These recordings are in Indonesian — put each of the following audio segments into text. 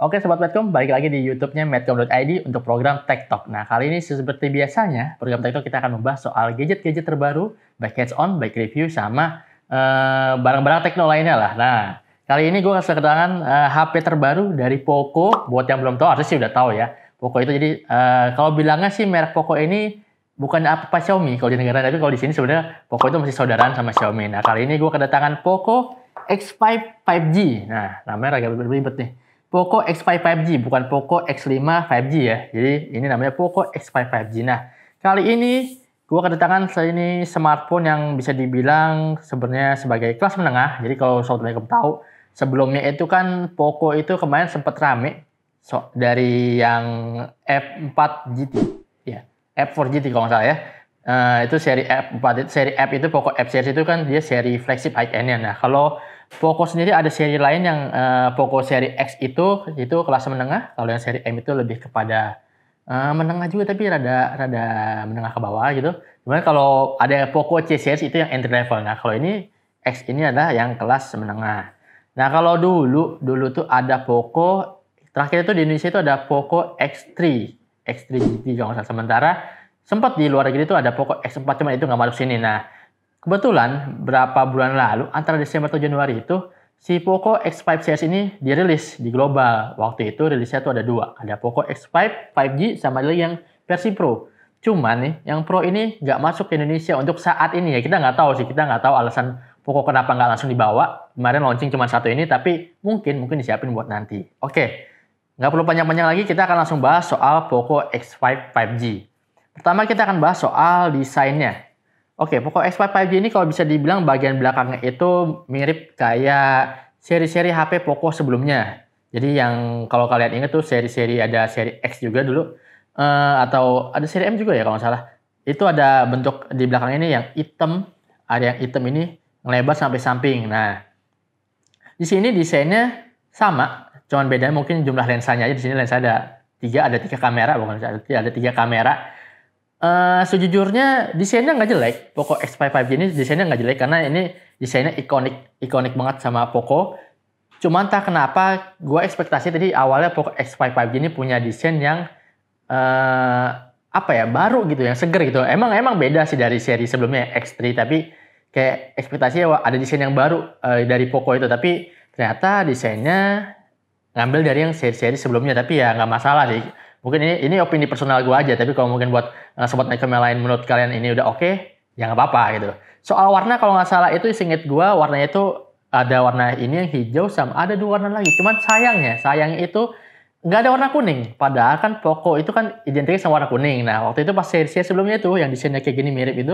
Oke Sobat Medcom, balik lagi di YouTube-nya medcom.id untuk program Tech Talk. Nah kali ini seperti biasanya, program Tech Talk kita akan membahas soal gadget-gadget terbaru, baik hands-on, baik review, sama uh, barang-barang tekno lainnya lah. Nah, kali ini gue kasih kedatangan uh, eh, HP terbaru dari Poco. Buat yang belum tahu, harusnya sih udah tahu ya. Poco itu jadi, uh, kalau bilangnya sih merek Poco ini bukan apa-apa Xiaomi kalau di negara, tapi kalau di sini sebenarnya Poco itu masih saudaraan sama Xiaomi. Nah kali ini gue kedatangan Poco X5 5G. Nah namanya agak ribet nih. Poco X5 5G, bukan Poco X5 5G ya. Jadi ini namanya Poco X5 5G. Nah, kali ini gue kedatangan ini smartphone yang bisa dibilang sebenarnya sebagai kelas menengah. Jadi kalau saudara Makeup tahu, sebelumnya itu kan Poco itu kemarin sempat rame so, dari yang F4 GT. Ya, F4 GT kalau nggak salah ya. Uh, itu seri F4, seri F itu Poco F series itu kan dia seri flagship high end-nya. Nah, kalau Poco sendiri ada seri lain yang uh, Poco seri X itu itu kelas menengah, kalau yang seri M itu lebih kepada uh, menengah juga tapi rada rada menengah ke bawah gitu. Cuman kalau ada Poco C series itu yang entry level. Nah, kalau ini X ini adalah yang kelas menengah. Nah, kalau dulu dulu tuh ada Poco terakhir itu di Indonesia itu ada Poco X3, X3 GT kalau Sementara sempat di luar negeri itu ada Poco X4 cuma itu nggak masuk sini. Nah, Kebetulan berapa bulan lalu antara Desember atau Januari itu si Poco X5 series ini dirilis di global. Waktu itu rilisnya itu ada dua, ada Poco X5 5G sama ada yang versi Pro. Cuman nih, yang Pro ini nggak masuk ke Indonesia untuk saat ini ya. Kita nggak tahu sih, kita nggak tahu alasan Poco kenapa nggak langsung dibawa. Kemarin launching cuma satu ini, tapi mungkin mungkin disiapin buat nanti. Oke, nggak perlu panjang-panjang lagi, kita akan langsung bahas soal Poco X5 5G. Pertama kita akan bahas soal desainnya. Oke, pokok X5 5G ini kalau bisa dibilang bagian belakangnya itu mirip kayak seri-seri HP Poco sebelumnya. Jadi yang kalau kalian ingat tuh seri-seri ada seri X juga dulu uh, atau ada seri M juga ya kalau nggak salah. Itu ada bentuk di belakang ini yang hitam, ada yang hitam ini ngelebar sampai samping. Nah, di sini desainnya sama, cuman bedanya mungkin jumlah lensanya aja di sini lensa ada tiga ada tiga kamera bukan ada tiga kamera Uh, sejujurnya desainnya nggak jelek. Poco X55 ini desainnya nggak jelek karena ini desainnya ikonik ikonik banget sama Poco. Cuman tak kenapa gue ekspektasi tadi awalnya Poco X55 ini punya desain yang uh, apa ya baru gitu, yang seger gitu. Emang emang beda sih dari seri sebelumnya X3 tapi kayak ekspektasinya ada desain yang baru uh, dari Poco itu tapi ternyata desainnya ngambil dari yang seri-seri sebelumnya tapi ya nggak masalah sih Mungkin ini ini opini personal gue aja, tapi kalau mungkin buat uh, sobat Nightcam lain menurut kalian ini udah oke, okay, ya nggak apa-apa gitu. Soal warna kalau nggak salah itu singkat gue warnanya itu ada warna ini yang hijau sama ada dua warna lagi. Cuman sayangnya, sayangnya itu nggak ada warna kuning. Padahal kan pokok itu kan identik sama warna kuning. Nah waktu itu pas seri-seri sebelumnya itu yang desainnya kayak gini mirip itu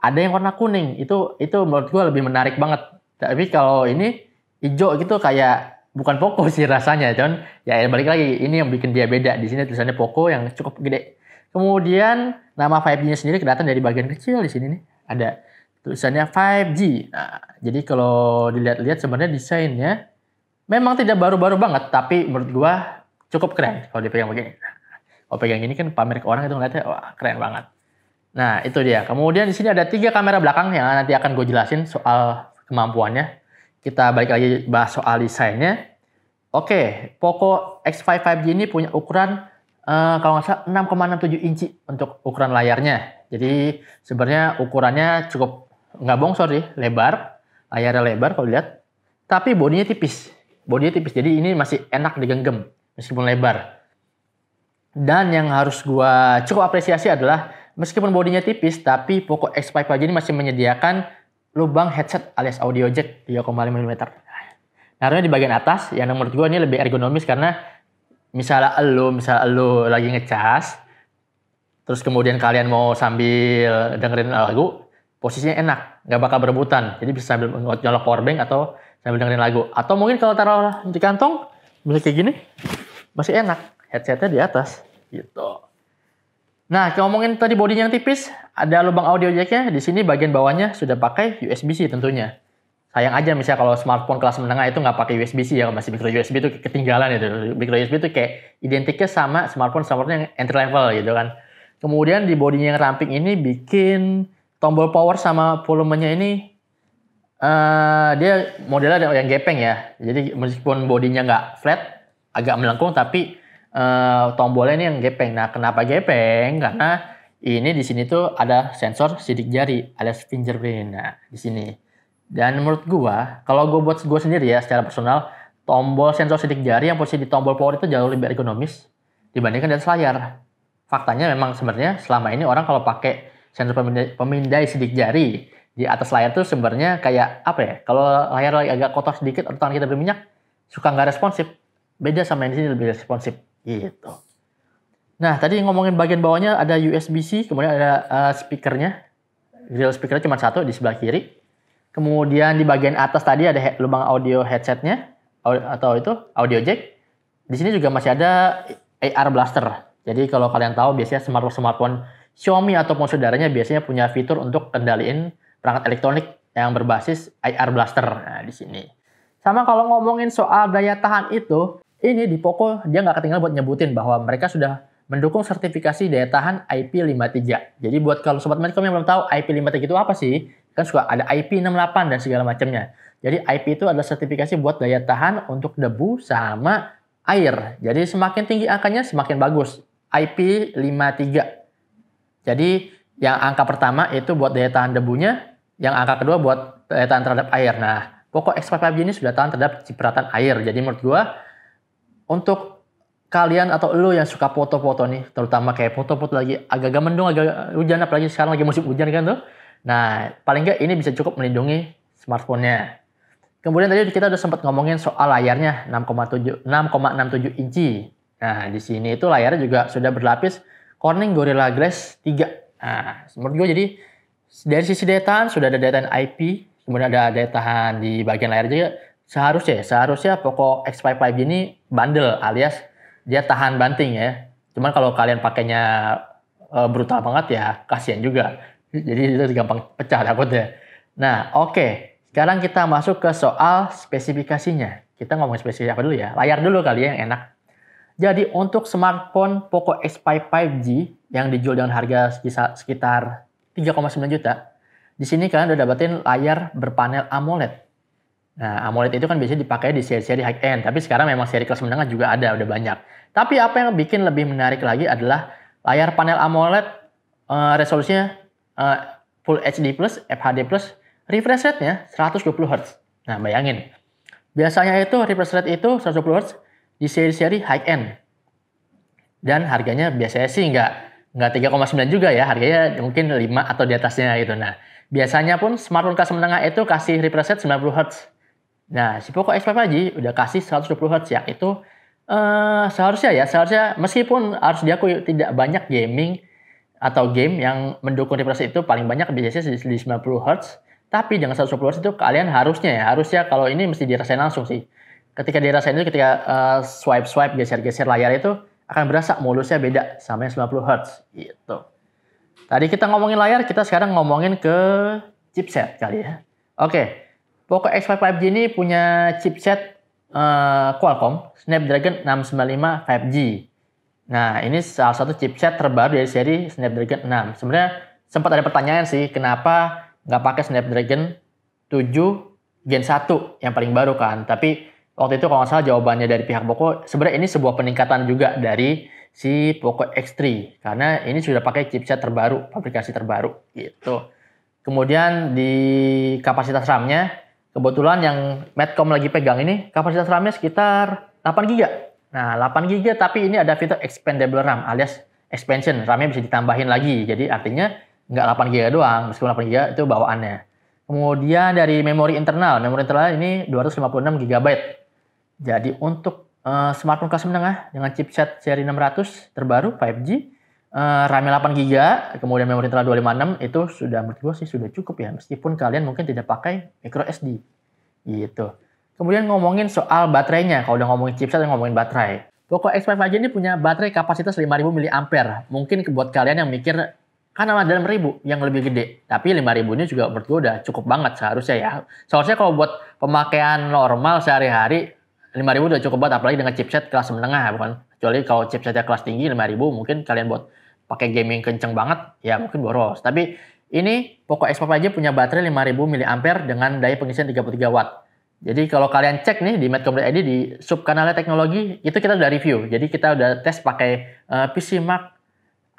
ada yang warna kuning. Itu itu menurut gue lebih menarik banget. Tapi kalau ini hijau gitu kayak bukan Poco sih rasanya, cuman ya eh, balik lagi ini yang bikin dia beda. Di sini tulisannya Poco yang cukup gede. Kemudian nama 5G-nya sendiri kelihatan dari bagian kecil di sini nih. Ada tulisannya 5G. Nah, jadi kalau dilihat-lihat sebenarnya desainnya memang tidak baru-baru banget, tapi menurut gua cukup keren kalau dipegang begini. Kalau pegang ini kan pamer ke orang itu ngeliatnya wah keren banget. Nah, itu dia. Kemudian di sini ada tiga kamera belakang yang nanti akan gue jelasin soal kemampuannya kita balik lagi bahas soal desainnya. Oke, Poco X5 5G ini punya ukuran uh, kalau nggak salah 6,67 inci untuk ukuran layarnya. Jadi sebenarnya ukurannya cukup nggak bongsor sih, lebar. Layarnya lebar kalau lihat. Tapi bodinya tipis. Bodinya tipis, jadi ini masih enak digenggam meskipun lebar. Dan yang harus gua cukup apresiasi adalah meskipun bodinya tipis, tapi Poco X5 5G ini masih menyediakan lubang headset alias audio jack 3,5 mm. Naruhnya di bagian atas, yang nomor gue ini lebih ergonomis karena misalnya lo, misalnya lo lagi ngecas, terus kemudian kalian mau sambil dengerin lagu, posisinya enak, nggak bakal berebutan. Jadi bisa sambil nyolok powerbank atau sambil dengerin lagu. Atau mungkin kalau taruh di kantong, bisa kayak gini, masih enak. Headsetnya di atas, gitu. Nah, ngomongin tadi bodinya yang tipis, ada lubang audio jacknya. Di sini bagian bawahnya sudah pakai USB-C tentunya. Sayang aja misalnya kalau smartphone kelas menengah itu nggak pakai USB-C ya, masih micro USB itu ketinggalan itu. Micro USB itu kayak identiknya sama smartphone smartphone yang entry level gitu kan. Kemudian di bodinya yang ramping ini bikin tombol power sama volumenya ini uh, dia modelnya ada yang gepeng ya. Jadi meskipun bodinya nggak flat, agak melengkung tapi uh, tombolnya ini yang gepeng. Nah, kenapa gepeng? Karena ini di sini tuh ada sensor sidik jari alias fingerprint. Nah, di sini. Dan menurut gua, kalau gua buat gua sendiri ya secara personal, tombol sensor sidik jari yang posisi di tombol power itu jauh lebih ergonomis dibandingkan dengan layar. Faktanya memang sebenarnya selama ini orang kalau pakai sensor pemindai, pemindai sidik jari di atas layar tuh sebenarnya kayak apa ya? Kalau layar lagi agak kotor sedikit atau tangan kita berminyak, suka nggak responsif. Beda sama yang di sini lebih responsif Hmm. Gitu. Nah, tadi ngomongin bagian bawahnya ada USB-C, kemudian ada uh, speakernya. Grill speaker cuma satu di sebelah kiri. Kemudian di bagian atas tadi ada he lubang audio headsetnya atau itu audio jack. Di sini juga masih ada AR blaster. Jadi kalau kalian tahu biasanya smartphone smartphone Xiaomi ataupun saudaranya biasanya punya fitur untuk kendaliin perangkat elektronik yang berbasis AR blaster nah, di sini. Sama kalau ngomongin soal daya tahan itu, ini di Poco dia nggak ketinggalan buat nyebutin bahwa mereka sudah mendukung sertifikasi daya tahan IP53. Jadi buat kalau sobat Medcom yang belum tahu IP53 itu apa sih? Kan suka ada IP68 dan segala macamnya. Jadi IP itu adalah sertifikasi buat daya tahan untuk debu sama air. Jadi semakin tinggi angkanya semakin bagus. IP53. Jadi yang angka pertama itu buat daya tahan debunya, yang angka kedua buat daya tahan terhadap air. Nah, pokok X5 ini sudah tahan terhadap cipratan air. Jadi menurut gua untuk kalian atau lo yang suka foto-foto nih, terutama kayak foto-foto lagi agak-agak mendung, agak hujan, apalagi sekarang lagi musim hujan kan tuh. Nah, paling nggak ini bisa cukup melindungi smartphone-nya. Kemudian tadi kita udah sempat ngomongin soal layarnya 6,7 6,67 inci. Nah, di sini itu layarnya juga sudah berlapis Corning Gorilla Glass 3. Nah, menurut gue jadi dari sisi daya tahan sudah ada daya tahan IP, kemudian ada daya tahan di bagian layar juga seharusnya ya, seharusnya Poco x 55 g ini bandel alias dia tahan banting ya. Cuman kalau kalian pakainya e, brutal banget ya kasihan juga. Jadi itu gampang pecah takutnya. Nah, oke. Okay. Sekarang kita masuk ke soal spesifikasinya. Kita ngomong spesifikasi apa dulu ya? Layar dulu kali ya yang enak. Jadi untuk smartphone Poco X5 5G yang dijual dengan harga sekitar 3,9 juta, di sini kalian udah dapetin layar berpanel AMOLED Nah, AMOLED itu kan biasanya dipakai di seri-seri high end, tapi sekarang memang seri kelas menengah juga ada, udah banyak. Tapi apa yang bikin lebih menarik lagi adalah layar panel AMOLED eh, resolusinya eh, Full HD Plus, FHD Plus, refresh rate-nya 120 Hz. Nah, bayangin. Biasanya itu refresh rate itu 120 Hz di seri-seri high end. Dan harganya biasanya sih nggak nggak 3,9 juga ya, harganya mungkin 5 atau di atasnya gitu. Nah, biasanya pun smartphone kelas menengah itu kasih refresh rate 90 Hz. Nah, si Poco X5 Haji udah kasih 120 Hz ya itu uh, seharusnya ya, seharusnya meskipun harus diakui tidak banyak gaming atau game yang mendukung refresh itu paling banyak biasanya di 90 Hz, tapi dengan 120 Hz itu kalian harusnya ya, harusnya kalau ini mesti dirasain langsung sih. Ketika dirasain itu ketika swipe eh, swipe-swipe geser-geser layar itu akan berasa mulusnya beda sama yang 90 Hz gitu. Tadi kita ngomongin layar, kita sekarang ngomongin ke chipset kali ya. Oke. Okay. Poco X5 5G ini punya chipset uh, Qualcomm Snapdragon 695 5G. Nah, ini salah satu chipset terbaru dari seri Snapdragon 6. Sebenarnya sempat ada pertanyaan sih, kenapa nggak pakai Snapdragon 7 Gen 1 yang paling baru kan? Tapi waktu itu kalau nggak salah jawabannya dari pihak Poco, sebenarnya ini sebuah peningkatan juga dari si Poco X3. Karena ini sudah pakai chipset terbaru, aplikasi terbaru gitu. Kemudian di kapasitas RAM-nya Kebetulan yang Medcom lagi pegang ini kapasitas RAM-nya sekitar 8 GB. Nah, 8 GB tapi ini ada fitur expandable RAM alias expansion. RAM-nya bisa ditambahin lagi. Jadi artinya nggak 8 GB doang, meskipun 8 GB itu bawaannya. Kemudian dari memori internal, memori internal ini 256 GB. Jadi untuk uh, smartphone kelas menengah dengan chipset seri 600 terbaru 5G RAM 8 GB, kemudian memori internal 256 itu sudah menurut gue sih sudah cukup ya meskipun kalian mungkin tidak pakai micro SD gitu. Kemudian ngomongin soal baterainya, kalau udah ngomongin chipset ngomongin baterai. Poco X5 aja ini punya baterai kapasitas 5000 mAh. Mungkin buat kalian yang mikir kan ada ribu yang lebih gede. Tapi 5000 ini juga menurut gue udah cukup banget seharusnya ya. Seharusnya kalau buat pemakaian normal sehari-hari 5000 udah cukup banget apalagi dengan chipset kelas menengah ya, bukan. Kecuali kalau chipsetnya kelas tinggi 5000 mungkin kalian buat pakai gaming kenceng banget ya mungkin boros. Tapi ini Poco X 5 aja punya baterai 5000 mAh dengan daya pengisian 33 watt. Jadi kalau kalian cek nih di Medcomplete ID di sub kanalnya teknologi itu kita udah review. Jadi kita udah tes pakai uh, eh, PC Mac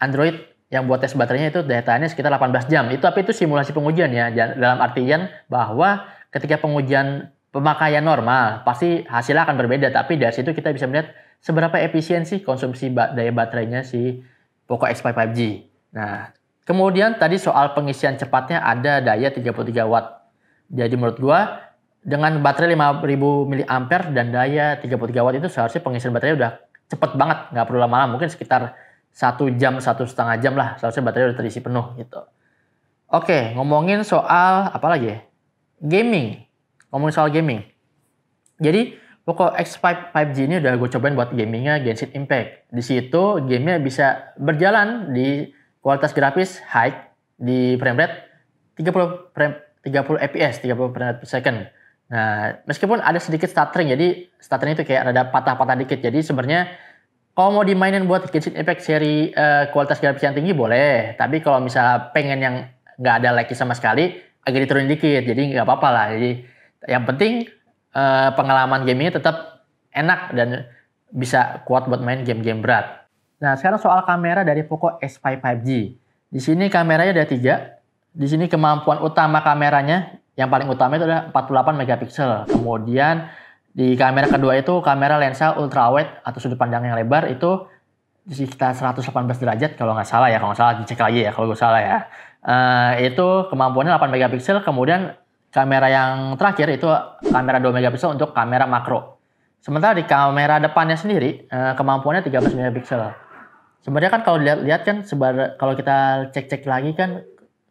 Android yang buat tes baterainya itu daya tahannya sekitar 18 jam. Itu tapi itu simulasi pengujian ya dalam artian bahwa ketika pengujian pemakaian normal pasti hasilnya akan berbeda tapi dari situ kita bisa melihat seberapa efisien sih konsumsi daya baterainya si Poco X5 5G. Nah, kemudian tadi soal pengisian cepatnya ada daya 33 watt. Jadi menurut gua dengan baterai 5000 mAh dan daya 33 watt itu seharusnya pengisian baterai udah cepet banget, nggak perlu lama-lama, mungkin sekitar satu jam, satu setengah jam lah, seharusnya baterai udah terisi penuh gitu. Oke, ngomongin soal apa lagi ya? Gaming. Ngomongin soal gaming. Jadi Poco X5 5G ini udah gue cobain buat gamingnya Genshin Impact. Di situ gamenya bisa berjalan di kualitas grafis high di frame rate 30 frame 30 fps 30 frame per second. Nah, meskipun ada sedikit stuttering, jadi stuttering itu kayak ada patah-patah dikit. Jadi sebenarnya kalau mau dimainin buat Genshin Impact seri uh, kualitas grafis yang tinggi boleh, tapi kalau misalnya pengen yang nggak ada lagi sama sekali, agak diturunin dikit. Jadi nggak apa-apa lah. Jadi yang penting uh, pengalaman gamenya tetap enak dan bisa kuat buat main game-game berat. Nah sekarang soal kamera dari Poco S5 5G. Di sini kameranya ada tiga. Di sini kemampuan utama kameranya yang paling utama itu adalah 48 megapiksel. Kemudian di kamera kedua itu kamera lensa ultrawide atau sudut pandang yang lebar itu sekitar 118 derajat kalau nggak salah ya kalau nggak salah dicek lagi ya kalau nggak salah ya uh, itu kemampuannya 8 megapiksel kemudian kamera yang terakhir itu kamera 2 megapiksel untuk kamera makro. Sementara di kamera depannya sendiri eh, kemampuannya 13 megapiksel. Sebenarnya kan kalau lihat-lihat kan sebar, kalau kita cek-cek lagi kan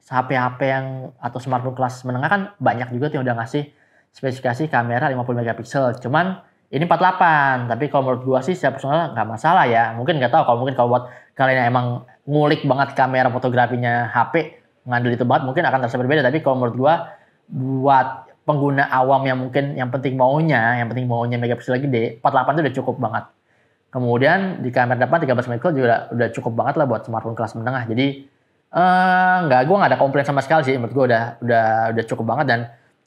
HP-HP yang atau smartphone kelas menengah kan banyak juga yang udah ngasih spesifikasi kamera 50 megapiksel. Cuman ini 48, tapi kalau menurut gua sih secara personal nggak masalah ya. Mungkin nggak tahu kalau mungkin kalau buat kalian yang emang ngulik banget kamera fotografinya HP ngandel itu banget mungkin akan terasa berbeda. Tapi kalau menurut gua buat pengguna awam yang mungkin yang penting maunya, yang penting maunya megapiksel gede, 48 itu udah cukup banget. Kemudian di kamera depan 13 megapiksel juga udah cukup banget lah buat smartphone kelas menengah. Jadi eh nggak gue nggak ada komplain sama sekali sih menurut gue udah udah udah cukup banget dan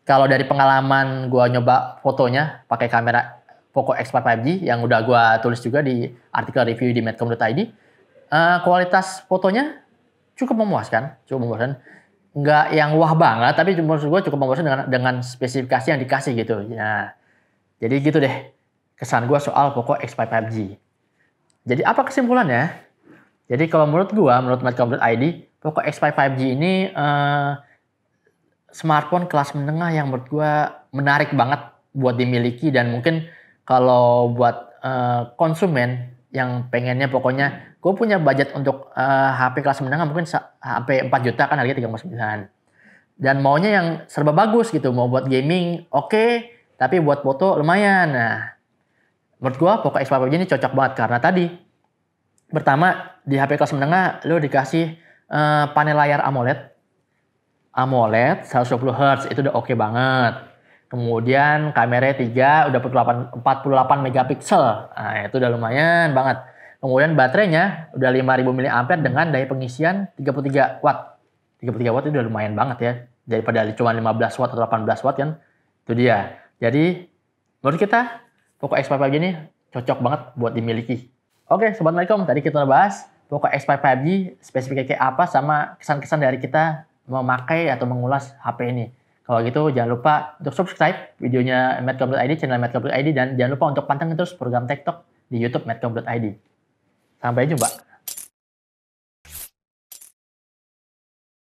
kalau dari pengalaman gue nyoba fotonya pakai kamera Poco X4 5G yang udah gue tulis juga di artikel review di medcom.id eh, kualitas fotonya cukup memuaskan cukup memuaskan nggak yang wah banget, tapi menurut gue cukup membosankan dengan, dengan spesifikasi yang dikasih gitu. ya jadi gitu deh kesan gue soal Poco X5 5G. Jadi apa kesimpulannya? Jadi kalau menurut gue, menurut ID Poco X5 5G ini uh, smartphone kelas menengah yang menurut gue menarik banget buat dimiliki dan mungkin kalau buat uh, konsumen yang pengennya pokoknya gue punya budget untuk uh, eh, HP kelas menengah mungkin sampai 4 juta kan harganya 3,9. Dan maunya yang serba bagus gitu, mau buat gaming oke, okay, tapi buat foto lumayan. Nah, menurut gue Poco X5 ini cocok banget karena tadi pertama di HP kelas menengah lo dikasih uh, panel layar AMOLED. AMOLED 120 Hz itu udah oke okay banget. Kemudian kameranya 3 udah 48 48 megapiksel. Nah, itu udah lumayan banget Kemudian baterainya udah 5000 mAh dengan daya pengisian 33 watt. 33 watt itu udah lumayan banget ya. Daripada cuma 15 watt atau 18 watt kan. Itu dia. Jadi menurut kita Poco X5 5G ini cocok banget buat dimiliki. Oke, Sobat Malikom, tadi kita udah bahas Poco X5 5G spesifiknya kayak apa sama kesan-kesan dari kita memakai atau mengulas HP ini. Kalau gitu jangan lupa untuk subscribe videonya medcom.id, channel medcom.id, dan jangan lupa untuk pantengin terus program TikTok di YouTube medcom.id. Sampai jumpa.